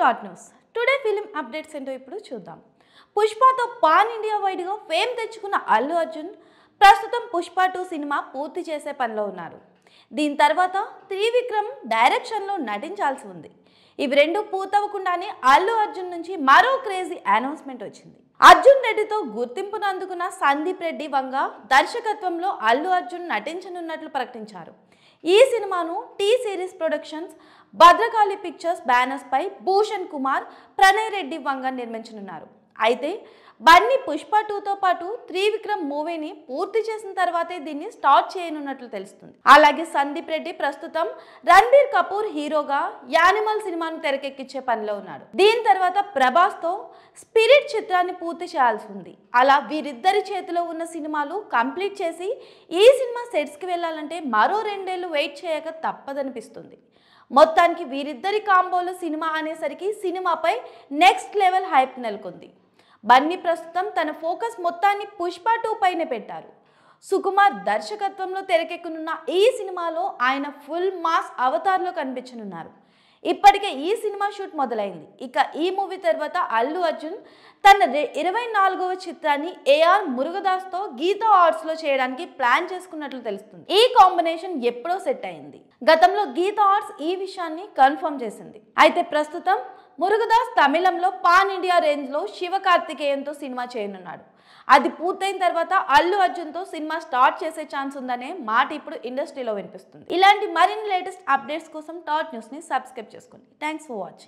dot news today film updates ఏంటో ఇప్పుడు చూద్దాం పుష్పతో పాన్ ఇండియా వైడ్గా ఫేమ్ తెచ్చుకున్న అల్లు అర్జున్ ప్రస్తుతం పుష్ప టూ సినిమా పూర్తి చేసే పనిలో ఉన్నారు దీని తర్వాత త్రివిక్రమ్ డైరెక్షన్లో నటించాల్సి ఉంది ఇవి రెండు పూర్తవ్వకుండానే అల్లు అర్జున్ నుంచి మరో క్రేజీ అనౌన్స్మెంట్ వచ్చింది అర్జున్ రెడ్డితో గుర్తింపును అందుకున్న సందీప్ రెడ్డి వంగ దర్శకత్వంలో అల్లు అర్జున్ నటించనున్నట్లు ప్రకటించారు ఈ సినిమాను T series productions Bhadrakali pictures బ్యానర్స్పై భూషణ్ కుమార్ ప్రణయ్ రెడ్డి వంగ నిర్మించనున్నారు అయితే బన్నీ పుష్ప టూతో పాటు త్రివిక్రమ్ మూవీని పూర్తి చేసిన తర్వాతే దీన్ని స్టార్ట్ చేయనున్నట్లు తెలుస్తుంది అలాగే సందీప్ రెడ్డి ప్రస్తుతం రణబీర్ కపూర్ హీరోగా యానిమల్ సినిమాను తెరకెక్కించే పనిలో ఉన్నాడు దీని తర్వాత ప్రభాస్తో స్పిరిట్ చిత్రాన్ని పూర్తి చేయాల్సి ఉంది అలా వీరిద్దరి చేతిలో ఉన్న సినిమాలు కంప్లీట్ చేసి ఈ సినిమా సెట్స్కి వెళ్ళాలంటే మరో రెండేళ్లు వెయిట్ చేయక తప్పదనిపిస్తుంది మొత్తానికి వీరిద్దరి కాంబోలు సినిమా అనేసరికి సినిమాపై నెక్స్ట్ లెవెల్ హైప్ నెలకొంది బన్నీ ప్రస్తుతం తన ఫోకస్ మొత్తాన్ని పుష్ప టూ పైన పెట్టారు సుకుమార్ దర్శకత్వంలో తెరకెక్కనున్న ఈ సినిమాలో ఆయన ఫుల్ మాస్ అవతార్లో కనిపించనున్నారు ఇప్పటికే ఈ సినిమా షూట్ మొదలైంది ఇక ఈ మూవీ తర్వాత అల్లు అర్జున్ తన ఇరవై నాలుగవ చిత్రాన్ని ఏఆర్ మురుగదాస్తో గీతా లో చేయడానికి ప్లాన్ చేసుకున్నట్లు తెలుస్తుంది ఈ కాంబినేషన్ ఎప్పుడో సెట్ అయింది గతంలో గీతా ఆర్ట్స్ ఈ విషయాన్ని కన్ఫర్మ్ చేసింది అయితే ప్రస్తుతం మురుగదాస్ తమిళంలో పాన్ ఇండియా రేంజ్లో శివకార్తికేయంతో సినిమా చేయనున్నాడు అది పూర్తయిన తర్వాత అల్లు అర్జున్తో సినిమా స్టార్ట్ చేసే ఛాన్స్ ఉందనే మాట ఇప్పుడు ఇండస్ట్రీలో వినిపిస్తుంది ఇలాంటి మరిన్ని లేటెస్ట్ అప్డేట్స్ కోసం టాట్ న్యూస్ని సబ్స్క్రైబ్ చేసుకోండి థ్యాంక్స్ ఫర్ వాచింగ్